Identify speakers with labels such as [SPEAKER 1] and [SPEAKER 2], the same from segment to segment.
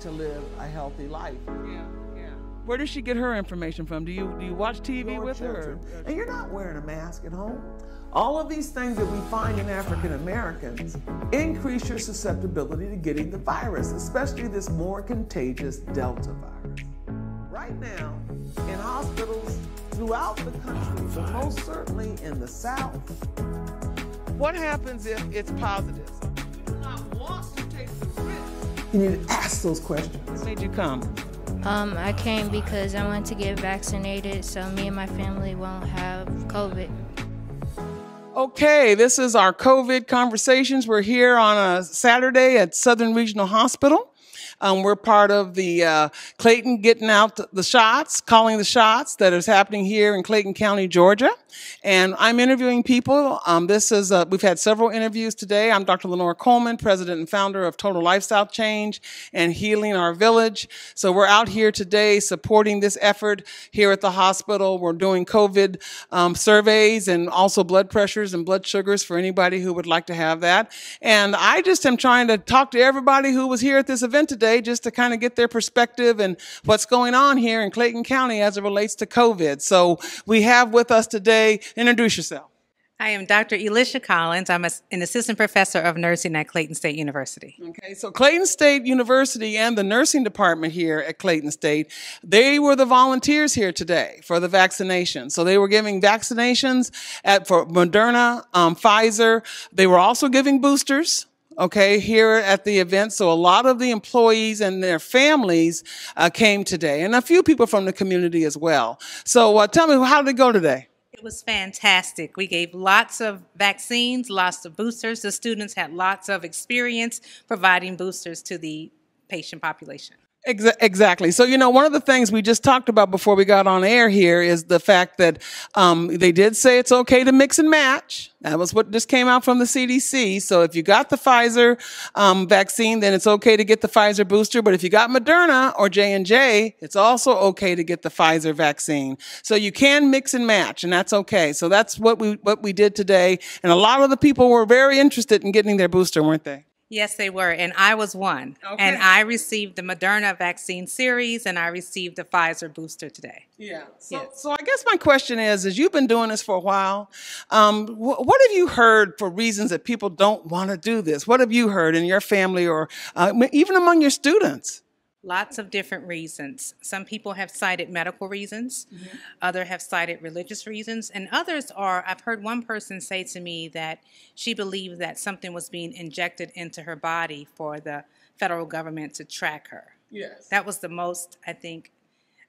[SPEAKER 1] to live a healthy life. Yeah. yeah. Where does she get her information from? Do you do you watch TV Your with children. her? And you're not wearing a mask at home. All of these things that we find in African Americans increase your susceptibility to getting the virus, especially this more contagious Delta virus. Right now, in hospitals throughout the country, but most certainly in the South. What happens if it's positive? You need to ask those questions. What made you come? Um, I came because I want to get vaccinated so me and my family won't have COVID. Okay, this is our COVID conversations. We're here on a Saturday at Southern Regional Hospital. Um, we're part of the uh, Clayton getting out the shots, calling the shots that is happening here in Clayton County, Georgia. And I'm interviewing people. Um, this is uh, we've had several interviews today. I'm Dr. Lenore Coleman, president and founder of Total Lifestyle Change and Healing Our Village. So we're out here today supporting this effort here at the hospital. We're doing COVID um, surveys and also blood pressures and blood sugars for anybody who would like to have that. And I just am trying to talk to everybody who was here at this event today just to kind of get their perspective and what's going on here in Clayton County as it relates to COVID. So we have with us today, introduce yourself. I am Dr.
[SPEAKER 2] Elisha Collins. I'm a, an assistant professor of nursing at Clayton State University. Okay, so Clayton State University
[SPEAKER 1] and the nursing department here at Clayton State, they were the volunteers here today for the vaccination. So they were giving vaccinations at, for Moderna, um, Pfizer. They were also giving boosters okay, here at the event. So a lot of the employees and their families uh, came today, and a few people from the community as well. So uh, tell me, how did it go today?
[SPEAKER 2] It was fantastic. We gave lots of vaccines, lots of boosters. The students had lots of experience providing boosters to the patient population.
[SPEAKER 1] Exactly. So, you know, one of the things we just talked about before we got on air here is the fact that um, they did say it's okay to mix and match. That was what just came out from the CDC. So, if you got the Pfizer um, vaccine, then it's okay to get the Pfizer booster. But if you got Moderna or J and J, it's also okay to get the Pfizer vaccine. So you can mix and match, and that's okay. So that's what we what we did today. And a lot of the people were very interested in getting their booster, weren't they?
[SPEAKER 2] Yes, they were, and I was one. Okay. And I received the Moderna vaccine series, and I received the Pfizer booster today. Yeah. So, yes.
[SPEAKER 1] so I guess my question is: is you've been doing this for a while, um, wh what have you heard for reasons that people don't want to do this? What have you heard in your family, or uh, even among your students?
[SPEAKER 2] lots of different reasons. Some people have cited medical reasons, mm-hmm. other have cited religious reasons, and others are I've heard one person say to me that she believed that something was being injected into her body for the federal government to track her. Yes. That was the most I think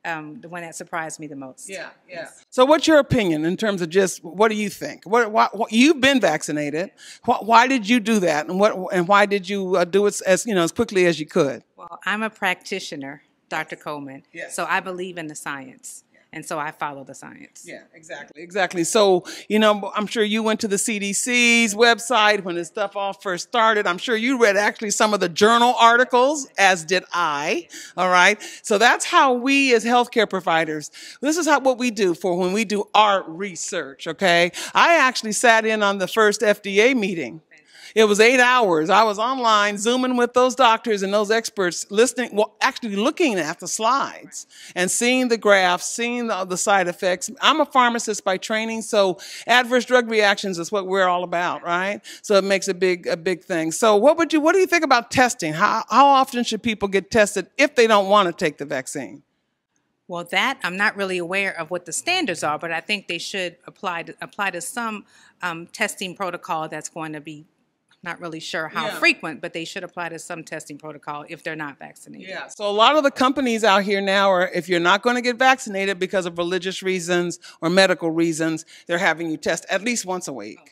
[SPEAKER 2] um, the one that surprised me the most. Yeah, yeah.
[SPEAKER 1] So, what's your opinion in terms of just what do you think? What, what you've been vaccinated? Why, why, did you do that, and what and why did you uh, do it as you know as quickly as you could?
[SPEAKER 2] I'm a practitioner, Dr. Coleman. Yes. So I believe in the science. And so I follow the science. Yeah, exactly,
[SPEAKER 1] exactly. So, you know, I'm sure you went to the CDC's website when this stuff all first started. I'm sure you read actually some of the journal articles, as did I. All right. So that's how we as healthcare providers, this is how, what we do for when we do our research. Okay. I actually sat in on the first FDA meeting it was eight hours. I was online zooming with those doctors and those experts, listening, well, actually looking at the slides and seeing the graphs, seeing the, the side effects. I'm a pharmacist by training, so adverse drug reactions is what we're all about, right? So it makes a big a big thing. So what would you what do you think about testing? How how often should people get tested if they don't want to take the vaccine?
[SPEAKER 2] Well, that I'm not really aware of what the standards are, but I think they should apply to, apply to some um, testing protocol that's going to be not really sure how yeah. frequent, but they should apply to some testing protocol if they're not vaccinated. Yeah.
[SPEAKER 1] So a lot of the companies out here now are if you're not going to get vaccinated because of religious reasons or medical reasons, they're having you test at least once a week. Okay.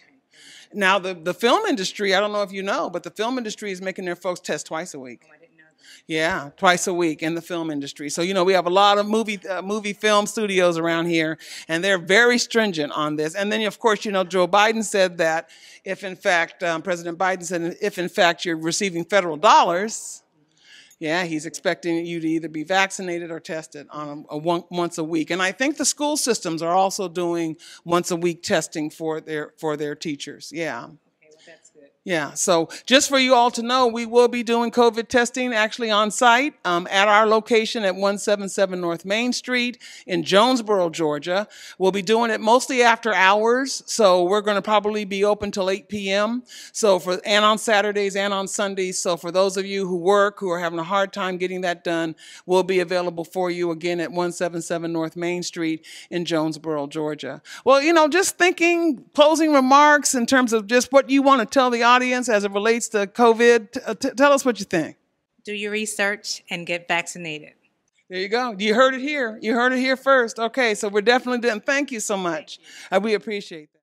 [SPEAKER 1] Now the, the film industry, I don't know if you know, but the film industry is making their folks test twice a week. Oh, yeah, twice a week in the film industry. So you know we have a lot of movie uh, movie film studios around here, and they're very stringent on this. And then of course you know Joe Biden said that if in fact um, President Biden said if in fact you're receiving federal dollars, yeah, he's expecting you to either be vaccinated or tested on a, a one, once a week. And I think the school systems are also doing once a week testing for their for their teachers. Yeah. Yeah, so just for you all to know, we will be doing COVID testing actually on site um, at our location at 177 North Main Street in Jonesboro, Georgia. We'll be doing it mostly after hours, so we're going to probably be open till 8 p.m. So for and on Saturdays and on Sundays. So for those of you who work who are having a hard time getting that done, we'll be available for you again at 177 North Main Street in Jonesboro, Georgia. Well, you know, just thinking closing remarks in terms of just what you want to tell the audience audience as it relates to COVID. Uh, t- tell us what you think.
[SPEAKER 2] Do your research and get vaccinated. There you go. You heard it here. You heard it here first. Okay, so we're
[SPEAKER 1] definitely done. Thank you so much. you. Uh, we appreciate that.